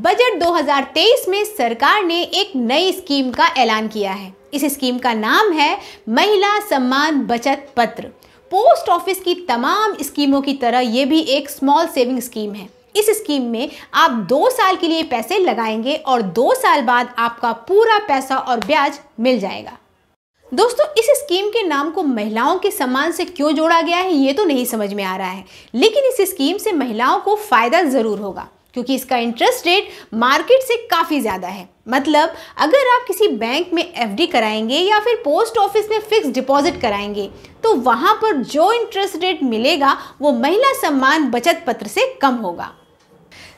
budget 2023 में सरकार ने एक नई स्कीम का ऐलान किया है इस स्कीम का नाम है महिला सम्मान बचत पत्र पोस्ट ऑफिस की तमाम स्कीमों की तरह ये भी एक स्मॉल सेविंग स्कीम है इस स्कीम में आप दो साल के लिए पैसे लगाएंगे और दो साल बाद आपका पूरा पैसा और ब्याज मिल जाएगा दोस्तों इस स्कीम के नाम को महिलाओं के सम्मान से क्यों जोड़ा गया है ये तो नहीं समझ में आ रहा है लेकिन इस स्कीम से महिलाओं को फ़ायदा ज़रूर होगा क्योंकि इसका इंटरेस्ट रेट मार्केट से काफ़ी ज़्यादा है मतलब अगर आप किसी बैंक में एफडी कराएंगे या फिर पोस्ट ऑफिस में फिक्स डिपॉजिट कराएंगे तो वहाँ पर जो इंटरेस्ट रेट मिलेगा वो महिला सम्मान बचत पत्र से कम होगा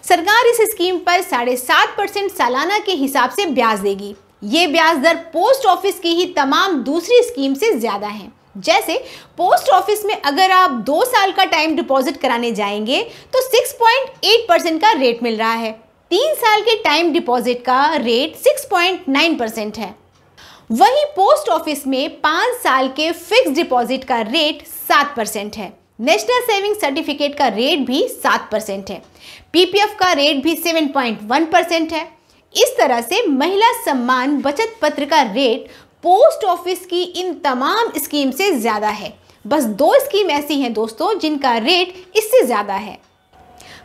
सरकार इस स्कीम पर साढ़े सात परसेंट सालाना के हिसाब से ब्याज देगी ये ब्याज दर पोस्ट ऑफिस की ही तमाम दूसरी स्कीम से ज़्यादा है जैसे पोस्ट ऑफिस में अगर आप दो साल का टाइम डिपॉजिट कराने जाएंगे तो 6.8 परसेंट का रेट मिल रहा है तीन साल के टाइम डिपॉजिट का रेट 6.9 परसेंट है वहीं पोस्ट ऑफिस में पाँच साल के फिक्स डिपॉजिट का रेट सात परसेंट है नेशनल सेविंग सर्टिफिकेट का रेट भी सात परसेंट है पीपीएफ का रेट भी सेवन परसेंट है इस तरह से महिला सम्मान बचत पत्र का रेट पोस्ट ऑफिस की इन तमाम स्कीम से ज़्यादा है बस दो स्कीम ऐसी हैं दोस्तों जिनका रेट इससे ज़्यादा है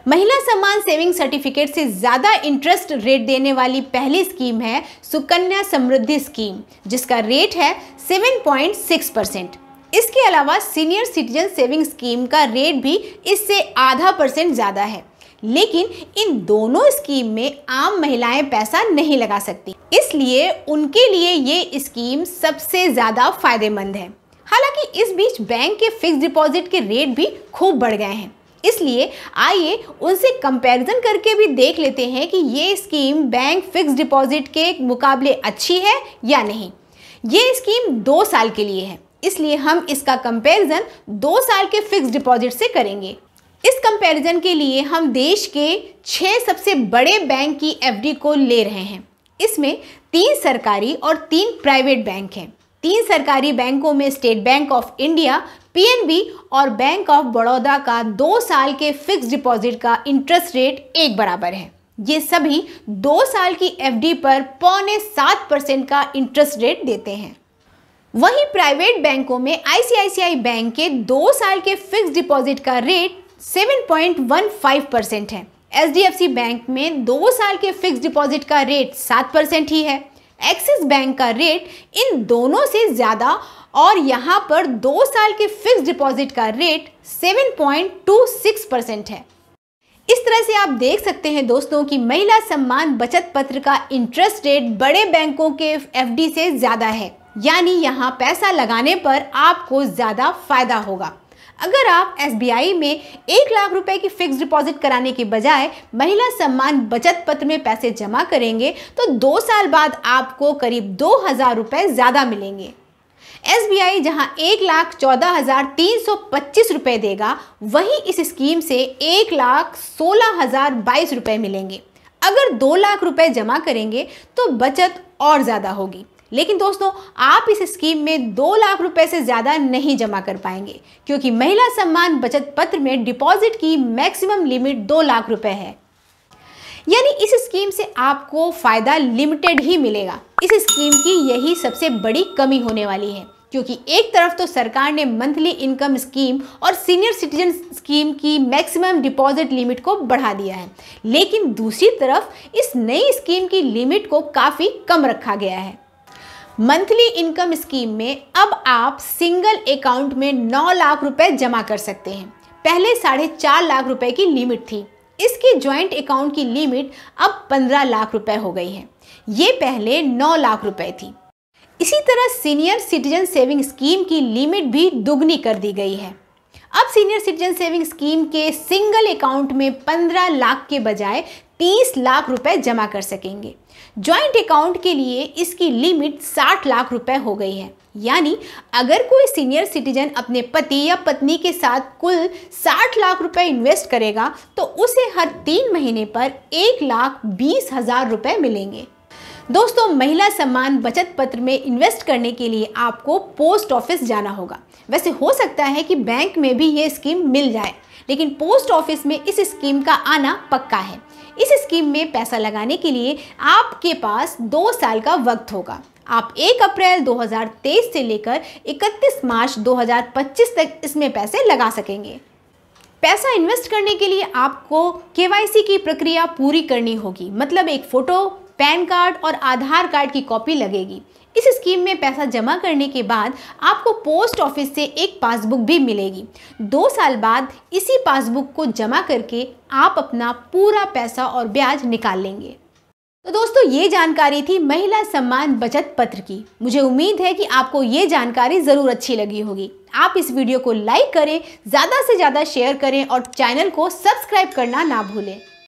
महिला सम्मान सेविंग सर्टिफिकेट से ज़्यादा इंटरेस्ट रेट देने वाली पहली स्कीम है सुकन्या समृद्धि स्कीम जिसका रेट है 7.6 परसेंट इसके अलावा सीनियर सिटीजन सेविंग स्कीम का रेट भी इससे आधा परसेंट ज़्यादा है लेकिन इन दोनों स्कीम में आम महिलाएं पैसा नहीं लगा सकती इसलिए उनके लिए ये स्कीम सबसे ज़्यादा फायदेमंद है हालांकि इस बीच बैंक के फिक्स डिपॉजिट के रेट भी खूब बढ़ गए हैं इसलिए आइए उनसे कंपैरिजन करके भी देख लेते हैं कि ये स्कीम बैंक फिक्स डिपॉजिट के मुकाबले अच्छी है या नहीं ये स्कीम दो साल के लिए है इसलिए हम इसका कंपैरिजन दो साल के फिक्स डिपॉजिट से करेंगे इस कंपैरिजन के लिए हम देश के छः सबसे बड़े बैंक की एफडी को ले रहे हैं इसमें तीन सरकारी और तीन प्राइवेट बैंक हैं तीन सरकारी बैंकों में state bank of India PNB और बैंक ऑफ बड़ौदा का दो साल के फिक्स डिपॉजिट का इंटरेस्ट रेट एक बराबर है ये सभी दो साल की एफडी पर पौने सात परसेंट का इंटरेस्ट रेट देते हैं वहीं प्राइवेट बैंकों में आईसीआईसीआई बैंक के दो साल के फिक्स डिपॉजिट का रेट 7.15 परसेंट है एच बैंक में दो साल के फिक्स डिपॉजिट का रेट सात परसेंट ही है एक्सिस बैंक का रेट इन दोनों से ज़्यादा और यहाँ पर दो साल के फिक्स डिपॉजिट का रेट 7.26 परसेंट है इस तरह से आप देख सकते हैं दोस्तों कि महिला सम्मान बचत पत्र का इंटरेस्ट रेट बड़े बैंकों के एफडी से ज़्यादा है यानी यहाँ पैसा लगाने पर आपको ज़्यादा फायदा होगा अगर आप एस में एक लाख रुपए की फिक्स डिपॉजिट कराने के बजाय महिला सम्मान बचत पत्र में पैसे जमा करेंगे तो दो साल बाद आपको करीब दो हज़ार रुपये ज़्यादा मिलेंगे एस बी आई जहाँ एक लाख चौदह हज़ार तीन सौ पच्चीस रुपये देगा वहीं इस स्कीम से एक लाख सोलह हज़ार बाईस रुपये मिलेंगे अगर दो लाख रुपए जमा करेंगे तो बचत और ज़्यादा होगी लेकिन दोस्तों आप इस स्कीम में दो लाख रुपए से ज़्यादा नहीं जमा कर पाएंगे क्योंकि महिला सम्मान बचत पत्र में डिपॉजिट की मैक्सिमम लिमिट दो लाख रुपए है यानी इस स्कीम से आपको फ़ायदा लिमिटेड ही मिलेगा इस स्कीम की यही सबसे बड़ी कमी होने वाली है क्योंकि एक तरफ तो सरकार ने मंथली इनकम स्कीम और सीनियर सिटीजन स्कीम की मैक्सिमम डिपॉजिट लिमिट को बढ़ा दिया है लेकिन दूसरी तरफ इस नई स्कीम की लिमिट को काफ़ी कम रखा गया है मंथली इनकम स्कीम में अब आप सिंगल अकाउंट में नौ लाख रुपए जमा कर सकते हैं पहले साढ़े चार लाख रुपए की लिमिट थी इसकी ज्वाइंट अकाउंट की लिमिट अब पंद्रह लाख रुपए हो गई है ये पहले नौ लाख रुपए थी इसी तरह सीनियर सिटीजन सेविंग स्कीम की लिमिट भी दुगनी कर दी गई है अब सीनियर सिटीजन सेविंग स्कीम के सिंगल अकाउंट में 15 लाख के बजाय 30 लाख रुपए जमा कर सकेंगे जॉइंट अकाउंट के लिए इसकी लिमिट 60 लाख रुपए हो गई है यानी अगर कोई सीनियर सिटीजन अपने पति या पत्नी के साथ कुल 60 लाख रुपए इन्वेस्ट करेगा तो उसे हर तीन महीने पर एक लाख बीस हज़ार रुपये मिलेंगे दोस्तों महिला सम्मान बचत पत्र में इन्वेस्ट करने के लिए आपको पोस्ट ऑफिस जाना होगा वैसे हो सकता है कि बैंक में भी ये स्कीम मिल जाए लेकिन पोस्ट ऑफिस में इस स्कीम का आना पक्का है इस स्कीम में पैसा लगाने के लिए आपके पास दो साल का वक्त होगा आप 1 अप्रैल 2023 से लेकर 31 मार्च 2025 तक इसमें पैसे लगा सकेंगे पैसा इन्वेस्ट करने के लिए आपको के की प्रक्रिया पूरी करनी होगी मतलब एक फ़ोटो पैन कार्ड और आधार कार्ड की कॉपी लगेगी इस स्कीम में पैसा जमा करने के बाद आपको पोस्ट ऑफिस से एक पासबुक भी मिलेगी दो साल बाद इसी पासबुक को जमा करके आप अपना पूरा पैसा और ब्याज निकाल लेंगे तो दोस्तों ये जानकारी थी महिला सम्मान बचत पत्र की मुझे उम्मीद है कि आपको ये जानकारी ज़रूर अच्छी लगी होगी आप इस वीडियो को लाइक करें ज़्यादा से ज़्यादा शेयर करें और चैनल को सब्सक्राइब करना ना भूलें